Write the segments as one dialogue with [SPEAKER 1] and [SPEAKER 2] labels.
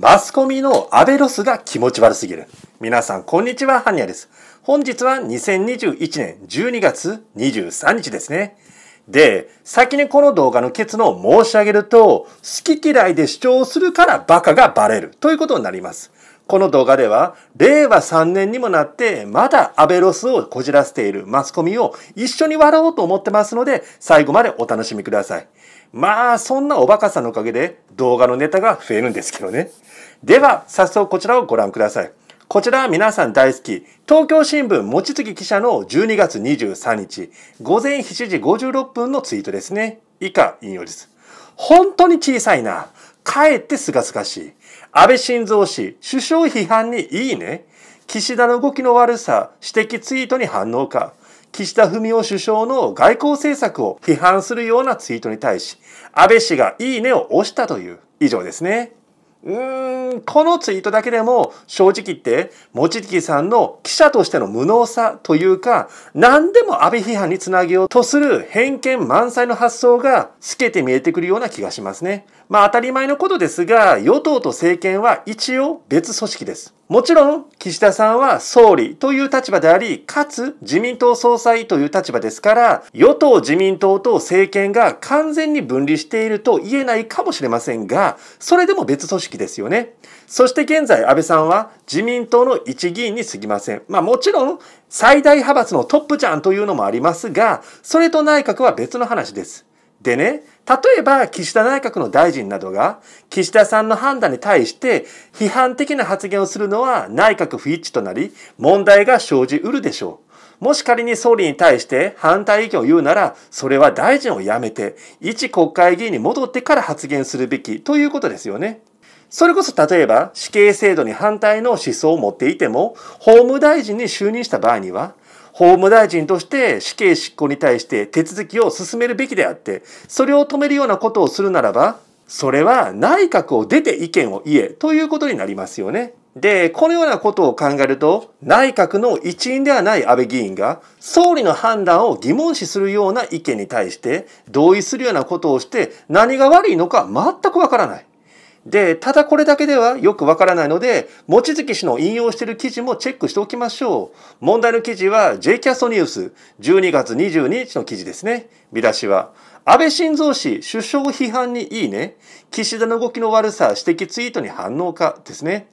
[SPEAKER 1] マスコミのアベロスが気持ち悪すぎる。皆さん、こんにちは、ハニヤです。本日は2021年12月23日ですね。で、先にこの動画の結論を申し上げると、好き嫌いで主張するからバカがバレるということになります。この動画では、令和3年にもなって、まだアベロスをこじらせているマスコミを一緒に笑おうと思ってますので、最後までお楽しみください。まあ、そんなおバカさんのおかげで動画のネタが増えるんですけどね。では、早速こちらをご覧ください。こちらは皆さん大好き、東京新聞望月記者の12月23日、午前7時56分のツイートですね。以下、引用です。本当に小さいな。かえってすがすがしい。安倍晋三氏、首相批判にいいね。岸田の動きの悪さ、指摘ツイートに反応か。岸田文雄首相の外交政策を批判するようなツイートに対し、安倍氏がいいねを押したという以上ですね。うーん、このツイートだけでも正直言って、望月さんの記者としての無能さというか、何でも安倍批判につなげようとする偏見満載の発想が透けて見えてくるような気がしますね。まあ当たり前のことですが、与党と政権は一応別組織です。もちろん、岸田さんは総理という立場であり、かつ自民党総裁という立場ですから、与党自民党と政権が完全に分離していると言えないかもしれませんが、それでも別組織ですよね。そして現在、安倍さんは自民党の一議員に過ぎません。まあもちろん、最大派閥のトップじゃんというのもありますが、それと内閣は別の話です。でね、例えば岸田内閣の大臣などが岸田さんの判断に対して批判的な発言をするのは内閣不一致となり問題が生じうるでしょう。もし仮に総理に対して反対意見を言うなら、それは大臣を辞めて、一国会議員に戻ってから発言するべきということですよね。それこそ例えば死刑制度に反対の思想を持っていても法務大臣に就任した場合には法務大臣として死刑執行に対して手続きを進めるべきであってそれを止めるようなことをするならばそれは内閣を出て意見を言えということになりますよね。で、このようなことを考えると、内閣の一員ではない安倍議員が、総理の判断を疑問視するような意見に対して、同意するようなことをして、何が悪いのか全くわからない。で、ただこれだけではよくわからないので、望月氏の引用している記事もチェックしておきましょう。問題の記事は J キャストニュース12月22日の記事ですね。見出しは、安倍晋三氏首相批判にいいね。岸田の動きの悪さ指摘ツイートに反応かですね。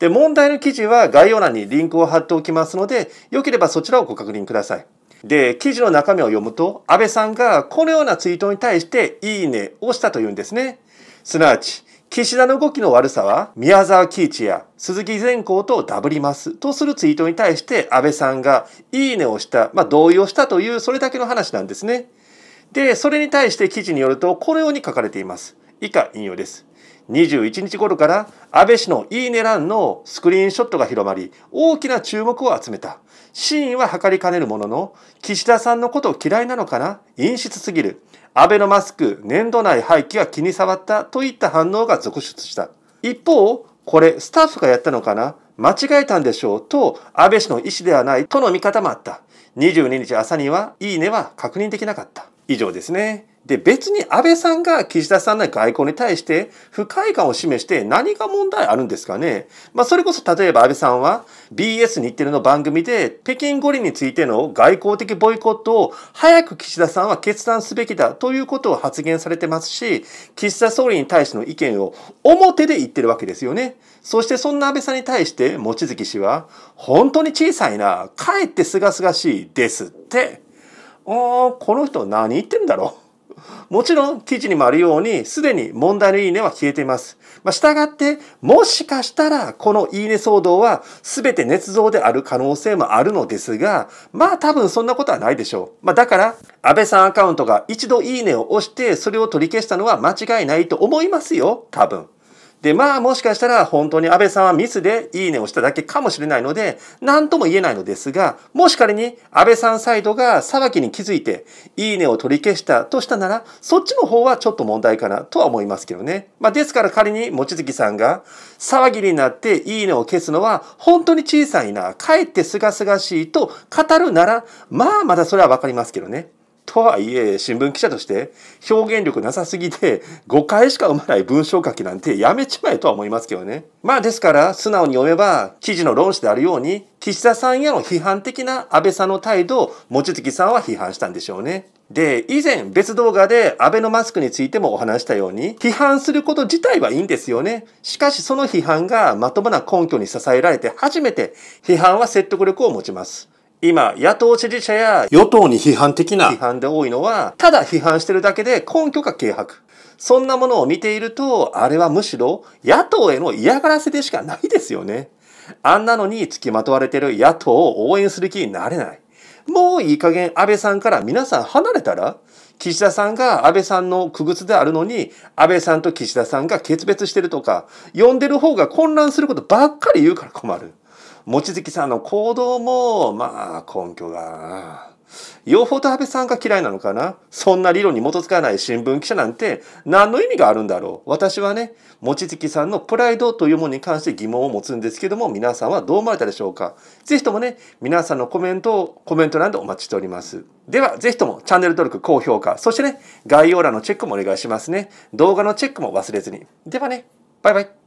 [SPEAKER 1] で、問題の記事は概要欄にリンクを貼っておきますので、よければそちらをご確認ください。で、記事の中身を読むと、安倍さんがこのようなツイートに対していいねをしたというんですね。すなわち、岸田の動きの悪さは、宮沢喜一や鈴木善光とダブりますとするツイートに対して安倍さんがいいねをした、まあ同意をしたというそれだけの話なんですね。で、それに対して記事によるとこのように書かれています。以下引用です。21日頃から安倍氏のいいね欄のスクリーンショットが広まり大きな注目を集めた真意は測りかねるものの岸田さんのこと嫌いなのかな陰湿すぎるアベノマスク年度内廃棄は気に障ったといった反応が続出した。一方、これスタッフがやったのかな間違えたんでしょうと安倍氏の意思ではないとの見方もあった。22日朝には、いいねは確認できなかった。以上ですね。で、別に安倍さんが岸田さんの外交に対して不快感を示して何が問題あるんですかね。まあ、それこそ例えば安倍さんは BS 日テレの番組で北京五輪についての外交的ボイコットを早く岸田さんは決断すべきだということを発言されてますし、岸田総理に対しての意見を表で言ってるわけですよね。そしてそんな安倍さんに対して望月氏は本当に小さいな、かえって清々しいですって。ああ、この人何言ってるんだろう。もちろん記事にもあるように、すでに問題のいいねは消えています。まあ、したがって、もしかしたら、このいいね騒動は全て捏造である可能性もあるのですが、まあ多分そんなことはないでしょう。まあだから、安倍さんアカウントが一度いいねを押して、それを取り消したのは間違いないと思いますよ、多分。で、まあもしかしたら本当に安倍さんはミスでいいねをしただけかもしれないので、何とも言えないのですが、もし仮に安倍さんサイドが裁きに気づいて、いいねを取り消したとしたなら、そっちの方はちょっと問題かなとは思いますけどね。まあですから仮に望月さんが騒ぎになっていいねを消すのは本当に小さいな、かえって清々しいと語るなら、まあまだそれはわかりますけどね。とはいえ新聞記者として表現力なさすぎて誤解しか生まない文章書きなんてやめちまえとは思いますけどね。まあですから素直に読めば記事の論旨であるように岸田さんへの批判的な安倍さんの態度を望月さんは批判したんでしょうね。で、以前別動画で安倍のマスクについてもお話したように、批判すること自体はいいんですよね。しかしその批判がまともな根拠に支えられて初めて批判は説得力を持ちます。今、野党支持者や与党に批判的な批判で多いのは、ただ批判してるだけで根拠が軽薄。そんなものを見ていると、あれはむしろ野党への嫌がらせでしかないですよね。あんなのに付きまとわれてる野党を応援する気になれない。もういい加減安倍さんから皆さん離れたら岸田さんが安倍さんの区別であるのに、安倍さんと岸田さんが決別してるとか、呼んでる方が混乱することばっかり言うから困る。望月さんの行動も、まあ、根拠が、よほど安倍さんが嫌いなのかなそんな理論に基づかない新聞記者なんて何の意味があるんだろう私はね、望月さんのプライドというものに関して疑問を持つんですけども、皆さんはどう思われたでしょうかぜひともね、皆さんのコメントを、コメント欄でお待ちしております。では、ぜひともチャンネル登録、高評価、そしてね、概要欄のチェックもお願いしますね。動画のチェックも忘れずに。ではね、バイバイ。